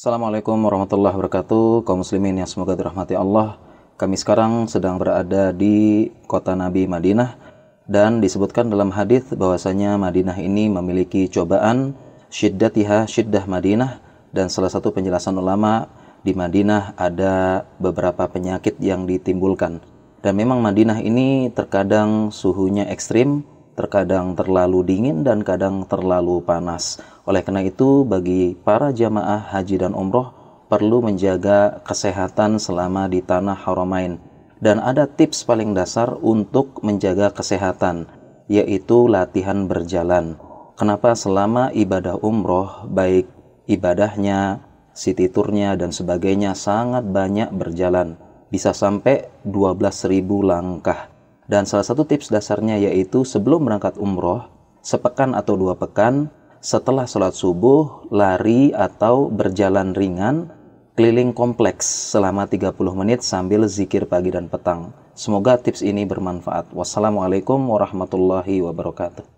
Assalamualaikum warahmatullahi wabarakatuh kaum muslimin yang semoga dirahmati Allah kami sekarang sedang berada di kota Nabi Madinah dan disebutkan dalam hadis bahwasanya Madinah ini memiliki cobaan syiddatiha syiddah Madinah dan salah satu penjelasan ulama di Madinah ada beberapa penyakit yang ditimbulkan dan memang Madinah ini terkadang suhunya ekstrim terkadang terlalu dingin dan kadang terlalu panas. Oleh karena itu, bagi para jamaah haji dan umroh perlu menjaga kesehatan selama di tanah Haramain. Dan ada tips paling dasar untuk menjaga kesehatan, yaitu latihan berjalan. Kenapa selama ibadah umroh, baik ibadahnya, city tournya, dan sebagainya sangat banyak berjalan. Bisa sampai 12.000 langkah dan salah satu tips dasarnya yaitu sebelum berangkat umroh, sepekan atau dua pekan, setelah sholat subuh, lari atau berjalan ringan, keliling kompleks selama 30 menit sambil zikir pagi dan petang. Semoga tips ini bermanfaat. Wassalamualaikum warahmatullahi wabarakatuh.